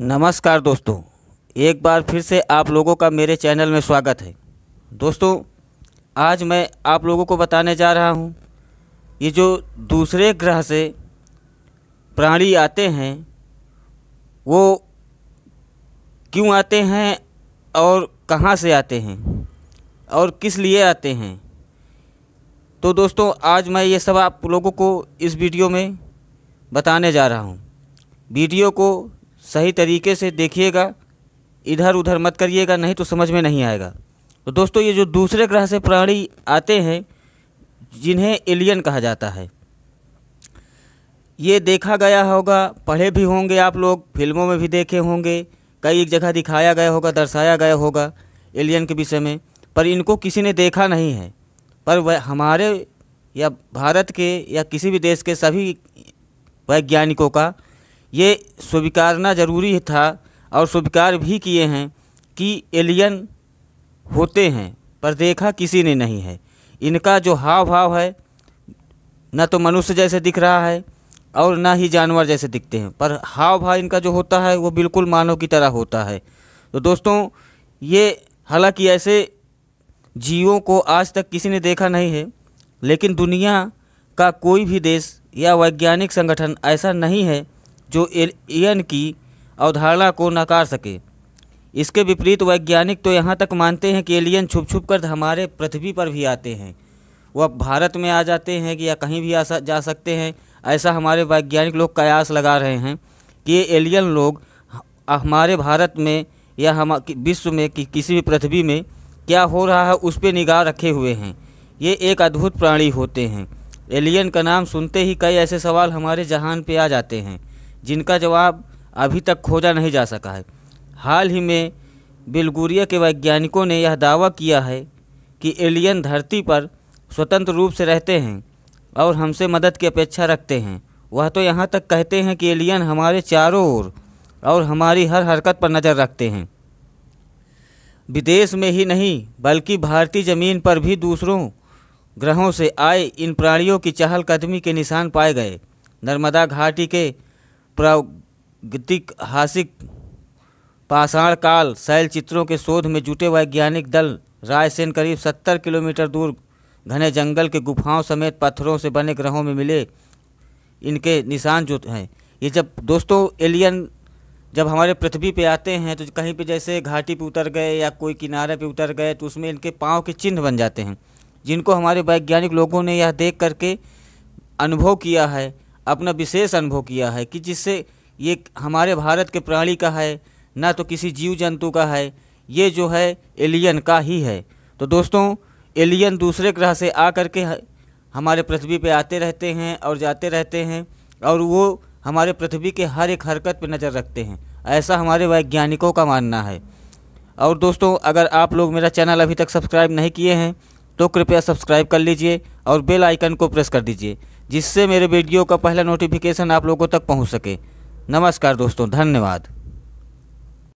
नमस्कार दोस्तों एक बार फिर से आप लोगों का मेरे चैनल में स्वागत है दोस्तों आज मैं आप लोगों को बताने जा रहा हूँ ये जो दूसरे ग्रह से प्राणी आते हैं वो क्यों आते हैं और कहाँ से आते हैं और किस लिए आते हैं तो दोस्तों आज मैं ये सब आप लोगों को इस वीडियो में बताने जा रहा हूँ वीडियो को सही तरीके से देखिएगा इधर उधर मत करिएगा नहीं तो समझ में नहीं आएगा तो दोस्तों ये जो दूसरे ग्रह से प्राणी आते हैं जिन्हें एलियन कहा जाता है ये देखा गया होगा पढ़े भी होंगे आप लोग फिल्मों में भी देखे होंगे कई एक जगह दिखाया गया होगा दर्शाया गया होगा एलियन के विषय में पर इनको किसी ने देखा नहीं है पर वह हमारे या भारत के या किसी भी देश के सभी वैज्ञानिकों का ये स्वीकारना ज़रूरी था और स्वीकार भी किए हैं कि एलियन होते हैं पर देखा किसी ने नहीं है इनका जो हाव भाव है न तो मनुष्य जैसे दिख रहा है और ना ही जानवर जैसे दिखते हैं पर हाव भाव इनका जो होता है वो बिल्कुल मानव की तरह होता है तो दोस्तों ये हालांकि ऐसे जीवों को आज तक किसी ने देखा नहीं है लेकिन दुनिया का कोई भी देश या वैज्ञानिक संगठन ऐसा नहीं है जो एलियन की अवधारणा को नकार सके इसके विपरीत वैज्ञानिक तो यहाँ तक मानते हैं कि एलियन छुप छुप कर हमारे पृथ्वी पर भी आते हैं वह भारत में आ जाते हैं कि या कहीं भी आ जा सकते हैं ऐसा हमारे वैज्ञानिक लोग कयास लगा रहे हैं कि ये एलियन लोग हमारे भारत में या हम विश्व में कि, किसी भी पृथ्वी में क्या हो रहा है उस पर निगाह रखे हुए हैं ये एक अद्भुत प्राणी होते हैं एलियन का नाम सुनते ही कई ऐसे सवाल हमारे जहान पे आ जाते हैं जिनका जवाब अभी तक खोजा नहीं जा सका है हाल ही में बिलगुरिया के वैज्ञानिकों ने यह दावा किया है कि एलियन धरती पर स्वतंत्र रूप से रहते हैं और हमसे मदद की अपेक्षा रखते हैं वह तो यहाँ तक कहते हैं कि एलियन हमारे चारों ओर और हमारी हर हरकत पर नज़र रखते हैं विदेश में ही नहीं बल्कि भारतीय ज़मीन पर भी दूसरों ग्रहों से आए इन प्राणियों की चहलकदमी के निशान पाए गए नर्मदा घाटी के प्रागतिहासिक पाषाण काल शैल चित्रों के शोध में जुटे वैज्ञानिक दल रायसेन करीब सत्तर किलोमीटर दूर घने जंगल के गुफाओं समेत पत्थरों से बने ग्रहों में मिले इनके निशान जो हैं ये जब दोस्तों एलियन जब हमारे पृथ्वी पे आते हैं तो कहीं पे जैसे घाटी पे उतर गए या कोई किनारे पे उतर गए तो उसमें इनके पाँव के चिन्ह बन जाते हैं जिनको हमारे वैज्ञानिक लोगों ने यह देख करके अनुभव किया है अपना विशेष अनुभव किया है कि जिससे ये हमारे भारत के प्राणी का है ना तो किसी जीव जंतु का है ये जो है एलियन का ही है तो दोस्तों एलियन दूसरे ग्रह से आ कर के हमारे पृथ्वी पे आते रहते हैं और जाते रहते हैं और वो हमारे पृथ्वी के हर एक हरकत पर नज़र रखते हैं ऐसा हमारे वैज्ञानिकों का मानना है और दोस्तों अगर आप लोग मेरा चैनल अभी तक सब्सक्राइब नहीं किए हैं तो कृपया सब्सक्राइब कर लीजिए और बेल आइकन को प्रेस कर दीजिए जिससे मेरे वीडियो का पहला नोटिफिकेशन आप लोगों तक पहुँच सके नमस्कार दोस्तों धन्यवाद